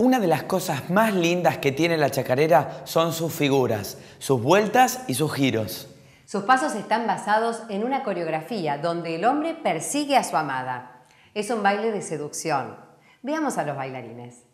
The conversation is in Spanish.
Una de las cosas más lindas que tiene la chacarera son sus figuras, sus vueltas y sus giros. Sus pasos están basados en una coreografía donde el hombre persigue a su amada. Es un baile de seducción. Veamos a los bailarines.